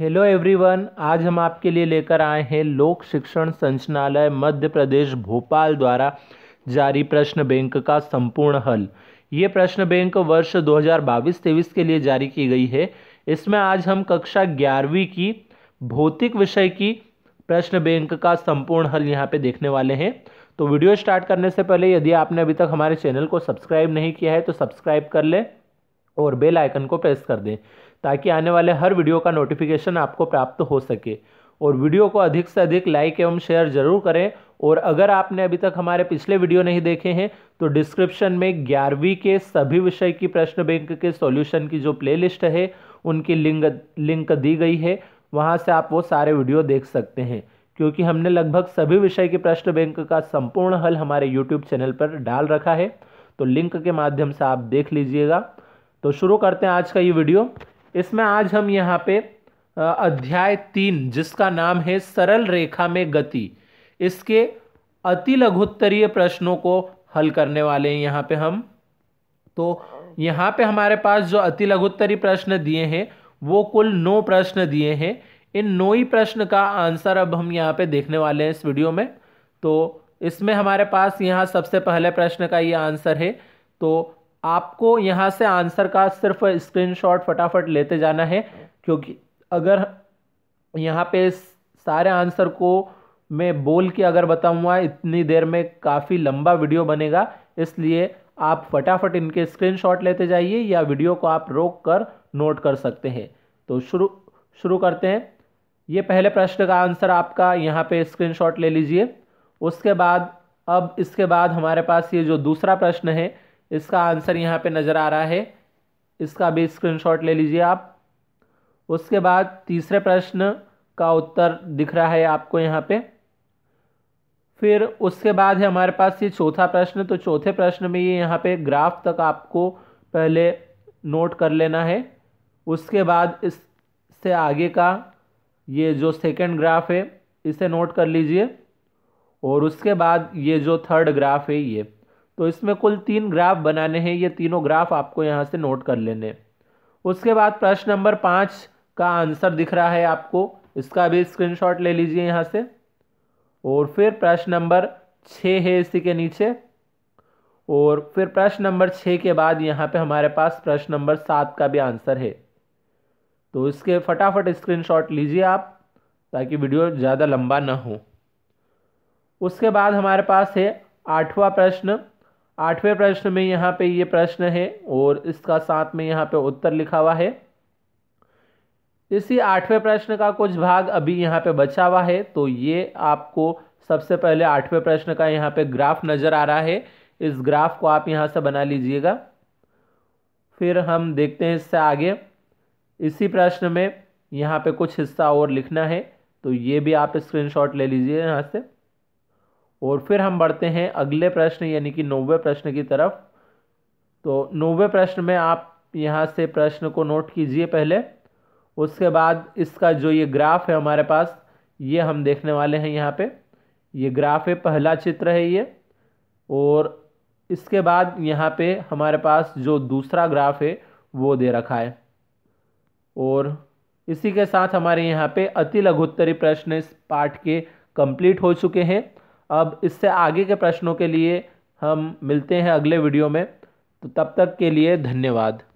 hello everyone आज हम आपके लिए लेकर आए हैं लोक शिक्षण संचालय मध्य प्रदेश भोपाल द्वारा जारी प्रश्न बैंक का संपूर्ण हल ये प्रश्न बैंक वर्ष 2022-23 के लिए जारी की गई है इसमें आज हम कक्षा ग्यारहवीं की भौतिक विषय की प्रश्न बैंक का संपूर्ण हल यहाँ पे देखने वाले हैं तो वीडियो स्टार्ट करने से पहले यदि आपने अभी तक हमारे चैनल को सब्सक्राइब नहीं किया है तो सब्सक्राइब कर लें और बेल आइकन को प्रेस कर दें ताकि आने वाले हर वीडियो का नोटिफिकेशन आपको प्राप्त हो सके और वीडियो को अधिक से अधिक लाइक एवं शेयर ज़रूर करें और अगर आपने अभी तक हमारे पिछले वीडियो नहीं देखे हैं तो डिस्क्रिप्शन में ग्यारहवीं के सभी विषय की प्रश्न बैंक के सॉल्यूशन की जो प्लेलिस्ट है उनकी लिंक लिंक दी गई है वहाँ से आप वो सारे वीडियो देख सकते हैं क्योंकि हमने लगभग सभी विषय के प्रश्न बैंक का संपूर्ण हल हमारे यूट्यूब चैनल पर डाल रखा है तो लिंक के माध्यम से आप देख लीजिएगा तो शुरू करते हैं आज का ये वीडियो इसमें आज हम यहाँ पे अध्याय तीन जिसका नाम है सरल रेखा में गति इसके अति लघुत्तरीय प्रश्नों को हल करने वाले हैं यहाँ पे हम तो यहाँ पे हमारे पास जो अति लघुत्तरीय प्रश्न दिए हैं वो कुल नौ प्रश्न दिए हैं इन नौ ही प्रश्न का आंसर अब हम यहाँ पे देखने वाले हैं इस वीडियो में तो इसमें हमारे पास यहाँ सबसे पहले प्रश्न का ये आंसर है तो आपको यहाँ से आंसर का सिर्फ स्क्रीनशॉट फटाफट लेते जाना है क्योंकि अगर यहाँ पे सारे आंसर को मैं बोल के अगर बताऊँगा इतनी देर में काफ़ी लंबा वीडियो बनेगा इसलिए आप फटाफट इनके स्क्रीनशॉट लेते जाइए या वीडियो को आप रोक कर नोट कर सकते हैं तो शुरू शुरू करते हैं ये पहले प्रश्न का आंसर आपका यहाँ पे स्क्रीनशॉट ले लीजिए उसके बाद अब इसके बाद हमारे पास ये जो दूसरा प्रश्न है इसका आंसर यहाँ पे नज़र आ रहा है इसका भी स्क्रीनशॉट ले लीजिए आप उसके बाद तीसरे प्रश्न का उत्तर दिख रहा है आपको यहाँ पे फिर उसके बाद है हमारे पास ये चौथा प्रश्न तो चौथे प्रश्न में ये यहाँ पे ग्राफ तक आपको पहले नोट कर लेना है उसके बाद इससे आगे का ये जो सेकेंड ग्राफ है इसे नोट कर लीजिए और उसके बाद ये जो थर्ड ग्राफ है ये तो इसमें कुल तीन ग्राफ बनाने हैं ये तीनों ग्राफ आपको यहाँ से नोट कर लेने उसके बाद प्रश्न नंबर पाँच का आंसर दिख रहा है आपको इसका भी स्क्रीनशॉट ले लीजिए यहाँ से और फिर प्रश्न नंबर छः है इसी के नीचे और फिर प्रश्न नंबर छः के बाद यहाँ पे हमारे पास प्रश्न नंबर सात का भी आंसर है तो इसके फटाफट स्क्रीनशॉट लीजिए आप ताकि वीडियो ज़्यादा लंबा ना हो उसके बाद हमारे पास है आठवां प्रश्न आठवें प्रश्न में यहाँ पे ये प्रश्न है और इसका साथ में यहाँ पे उत्तर लिखा हुआ है इसी आठवें प्रश्न का कुछ भाग अभी यहाँ पे बचा हुआ है तो ये आपको सबसे पहले आठवें प्रश्न का यहाँ पे ग्राफ नज़र आ रहा है इस ग्राफ को आप यहाँ से बना लीजिएगा फिर हम देखते हैं इससे आगे इसी प्रश्न में यहाँ पे कुछ हिस्सा और लिखना है तो ये भी आप स्क्रीनशॉट ले लीजिए यहाँ से और फिर हम बढ़ते हैं अगले प्रश्न यानी कि नौवे प्रश्न की तरफ तो नौवे प्रश्न में आप यहाँ से प्रश्न को नोट कीजिए पहले उसके बाद इसका जो ये ग्राफ है हमारे पास ये हम देखने वाले हैं यहाँ पे ये ग्राफ है पहला चित्र है ये और इसके बाद यहाँ पे हमारे पास जो दूसरा ग्राफ है वो दे रखा है और इसी के साथ हमारे यहाँ पे अति लघुत्तरी प्रश्न इस पाठ के कंप्लीट हो चुके हैं अब इससे आगे के प्रश्नों के लिए हम मिलते हैं अगले वीडियो में तो तब तक के लिए धन्यवाद